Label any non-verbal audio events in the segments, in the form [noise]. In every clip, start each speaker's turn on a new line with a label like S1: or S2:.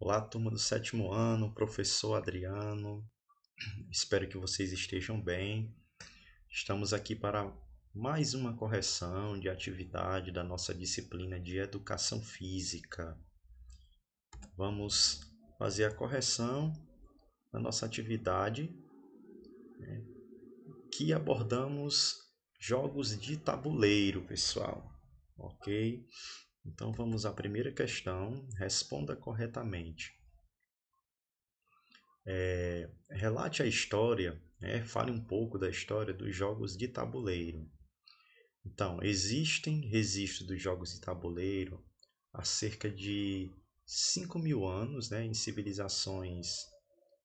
S1: Olá, turma do sétimo ano, professor Adriano. Espero que vocês estejam bem. Estamos aqui para mais uma correção de atividade da nossa disciplina de Educação Física. Vamos fazer a correção da nossa atividade né, que abordamos jogos de tabuleiro, pessoal. Ok? Então vamos à primeira questão, responda corretamente. É, relate a história, né? fale um pouco da história dos jogos de tabuleiro. Então, existem registros dos jogos de tabuleiro há cerca de 5 mil anos né, em civilizações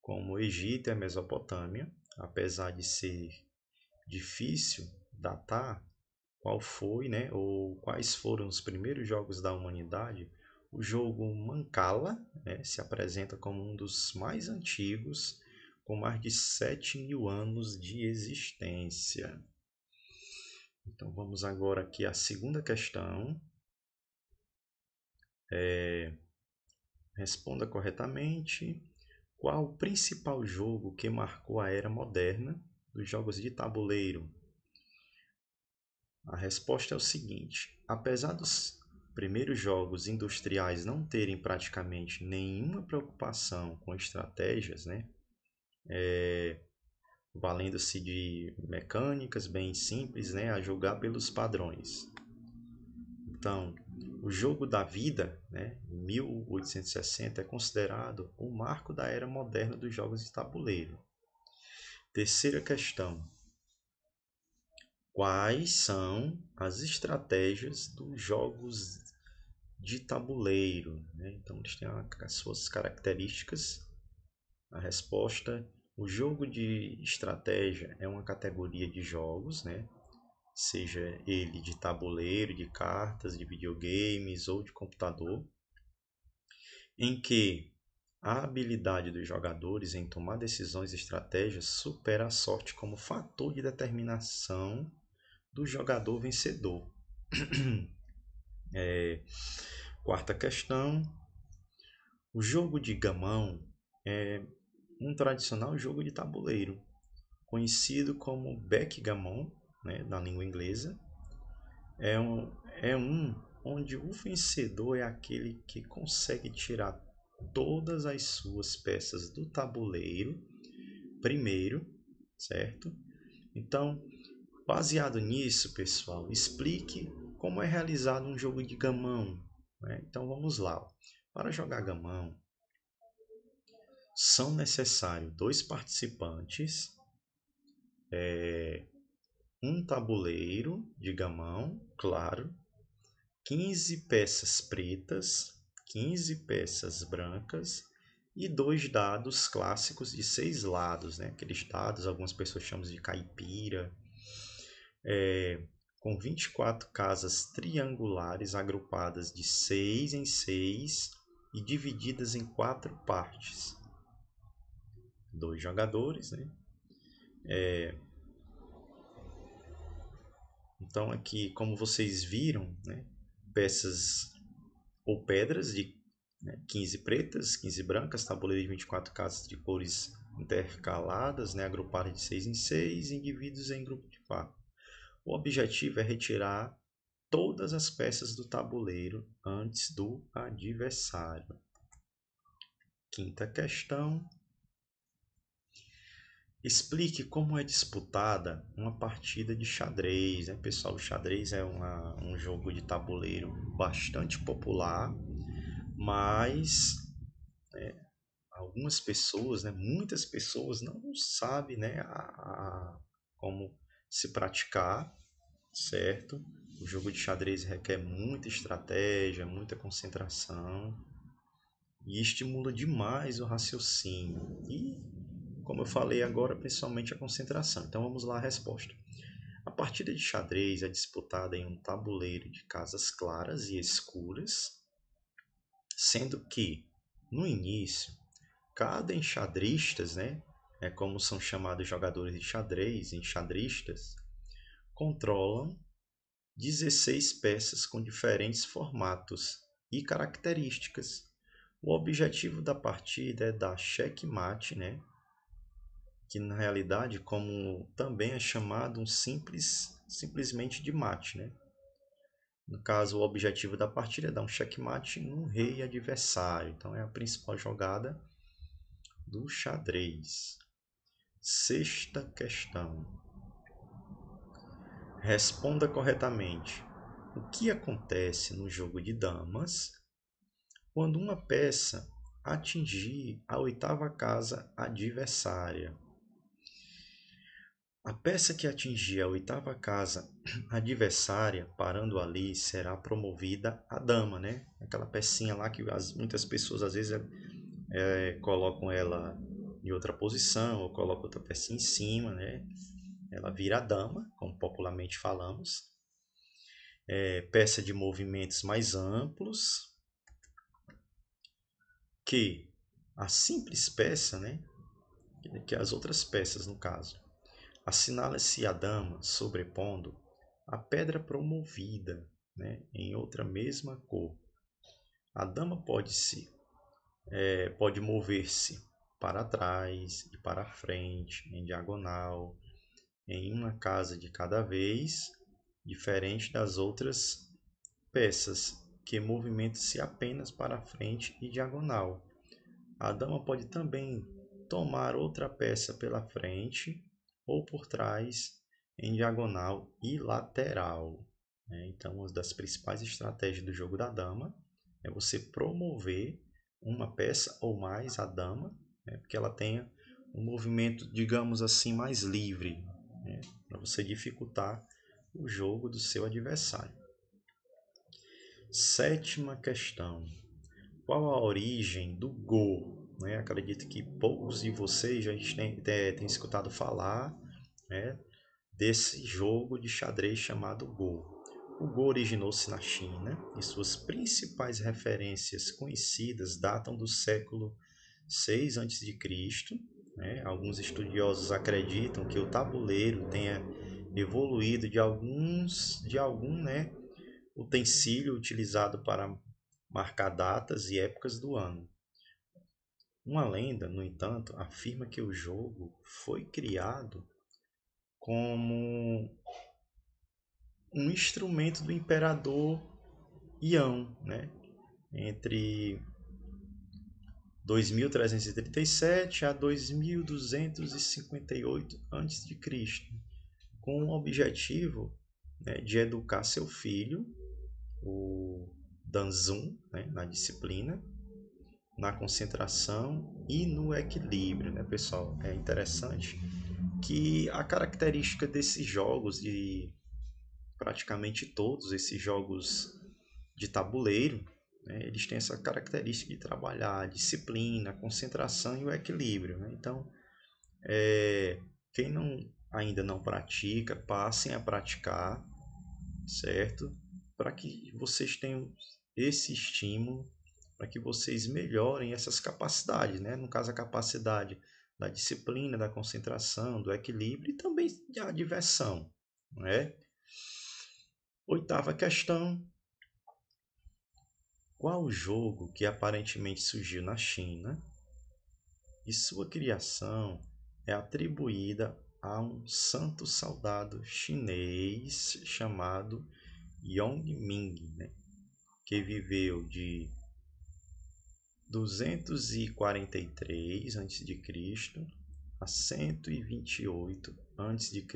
S1: como o Egito e a Mesopotâmia, apesar de ser difícil datar qual foi, né, ou quais foram os primeiros jogos da humanidade, o jogo Mancala né, se apresenta como um dos mais antigos, com mais de 7 mil anos de existência. Então vamos agora aqui à segunda questão. É, responda corretamente. Qual o principal jogo que marcou a era moderna dos jogos de tabuleiro? A resposta é o seguinte: apesar dos primeiros jogos industriais não terem praticamente nenhuma preocupação com estratégias, né? É, valendo-se de mecânicas bem simples, né, a jogar pelos padrões. Então, o jogo da vida, né, 1860 é considerado o marco da era moderna dos jogos de tabuleiro. Terceira questão: Quais são as estratégias dos jogos de tabuleiro? Né? Então, eles têm as suas características. A resposta: o jogo de estratégia é uma categoria de jogos, né? seja ele de tabuleiro, de cartas, de videogames ou de computador, em que a habilidade dos jogadores em tomar decisões e estratégias supera a sorte como fator de determinação do jogador vencedor. [clears throat] é, quarta questão: o jogo de gamão é um tradicional jogo de tabuleiro, conhecido como backgammon né, na língua inglesa. É um, é um onde o vencedor é aquele que consegue tirar todas as suas peças do tabuleiro primeiro, certo? Então, Baseado nisso, pessoal, explique como é realizado um jogo de gamão. Né? Então vamos lá. Para jogar gamão, são necessários dois participantes, é, um tabuleiro de gamão, claro, 15 peças pretas, 15 peças brancas e dois dados clássicos de seis lados, né? Aqueles dados, algumas pessoas chamam de caipira, é, com 24 casas triangulares agrupadas de 6 em 6 e divididas em quatro partes. Dois jogadores, né? É, então aqui, como vocês viram, né, peças ou pedras de né, 15 pretas, 15 brancas, tabuleiro de 24 casas de cores intercaladas, né, agrupadas de 6 em 6, indivíduos em grupo de 4. O objetivo é retirar todas as peças do tabuleiro antes do adversário. Quinta questão. Explique como é disputada uma partida de xadrez. Né? Pessoal, o xadrez é uma, um jogo de tabuleiro bastante popular, mas é, algumas pessoas, né, muitas pessoas não sabem né, a, a, como se praticar, certo? O jogo de xadrez requer muita estratégia, muita concentração e estimula demais o raciocínio e, como eu falei agora, principalmente a concentração. Então vamos lá a resposta. A partida de xadrez é disputada em um tabuleiro de casas claras e escuras, sendo que, no início, cada enxadrista né, é como são chamados jogadores de xadrez, enxadristas, controlam 16 peças com diferentes formatos e características. O objetivo da partida é dar checkmate, né? que na realidade, como também é chamado um simples, simplesmente de mate. Né? No caso, o objetivo da partida é dar um checkmate no rei adversário. Então, é a principal jogada do xadrez. Sexta questão. Responda corretamente. O que acontece no jogo de damas quando uma peça atingir a oitava casa adversária? A peça que atingir a oitava casa [clears throat] adversária, parando ali, será promovida a dama, né? Aquela pecinha lá que as, muitas pessoas às vezes é, é, colocam ela em outra posição, ou coloca outra peça em cima, né? Ela vira a dama, como popularmente falamos. É, peça de movimentos mais amplos, que a simples peça, né? Que as outras peças, no caso. Assinala-se a dama sobrepondo a pedra promovida né, em outra mesma cor. A dama pode se é, pode mover-se para trás e para frente, em diagonal, em uma casa de cada vez, diferente das outras peças, que movimentam-se apenas para frente e diagonal. A dama pode também tomar outra peça pela frente ou por trás, em diagonal e lateral. Né? Então, uma das principais estratégias do jogo da dama é você promover uma peça ou mais a dama né? porque ela tenha um movimento, digamos assim, mais livre, né? para você dificultar o jogo do seu adversário. Sétima questão: qual a origem do Go? Né? Acredito que poucos de vocês já têm, têm escutado falar né? desse jogo de xadrez chamado Go. O Go originou-se na China e suas principais referências conhecidas datam do século 6 a.C. Né? Alguns estudiosos acreditam que o tabuleiro tenha evoluído de alguns de algum né, utensílio utilizado para marcar datas e épocas do ano. Uma lenda, no entanto, afirma que o jogo foi criado como um instrumento do imperador Ião, né? entre 2337 a 2258 a.C., com o objetivo né, de educar seu filho, o Danzun, né, na disciplina, na concentração e no equilíbrio, né, pessoal? É interessante que a característica desses jogos, de praticamente todos esses jogos de tabuleiro, né? Eles têm essa característica de trabalhar a disciplina, a concentração e o equilíbrio. Né? Então, é, quem não, ainda não pratica, passem a praticar, certo? Para que vocês tenham esse estímulo, para que vocês melhorem essas capacidades, né? No caso, a capacidade da disciplina, da concentração, do equilíbrio e também da diversão, né? Oitava questão, qual jogo que aparentemente surgiu na China e sua criação é atribuída a um santo soldado chinês chamado Yongming, né? que viveu de 243 a.C. a 128 a.C.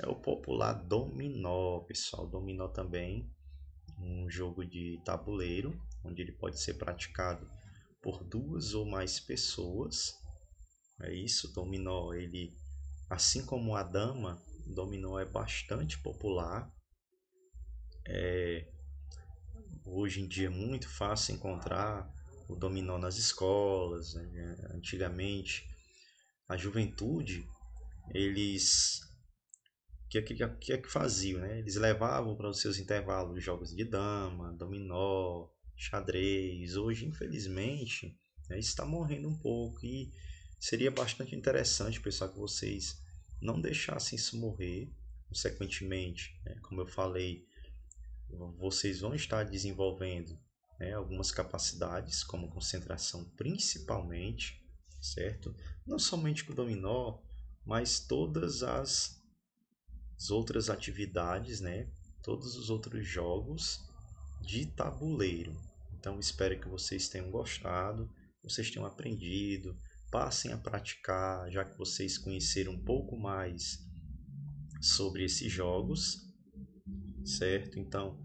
S1: É o popular dominó, pessoal. Dominó também um jogo de tabuleiro, onde ele pode ser praticado por duas ou mais pessoas. É isso, dominó, ele assim como a dama, dominó é bastante popular. É, hoje em dia é muito fácil encontrar o dominó nas escolas. Né? Antigamente, a juventude, eles é que, que, é, que, é que faziam, né? Eles levavam para os seus intervalos jogos de dama, dominó, xadrez. Hoje, infelizmente, né, está morrendo um pouco e seria bastante interessante pensar que vocês não deixassem isso morrer. Consequentemente, né, como eu falei, vocês vão estar desenvolvendo né, algumas capacidades, como concentração principalmente, certo? Não somente com o dominó, mas todas as as outras atividades, né? Todos os outros jogos de tabuleiro. Então, espero que vocês tenham gostado, vocês tenham aprendido, passem a praticar, já que vocês conheceram um pouco mais sobre esses jogos, certo? Então,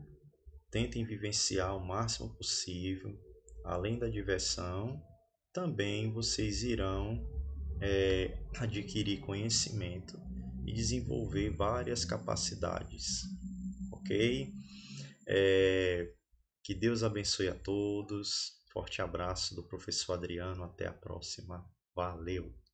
S1: tentem vivenciar o máximo possível, além da diversão, também vocês irão é, adquirir conhecimento e desenvolver várias capacidades, ok? É, que Deus abençoe a todos. Forte abraço do professor Adriano. Até a próxima. Valeu!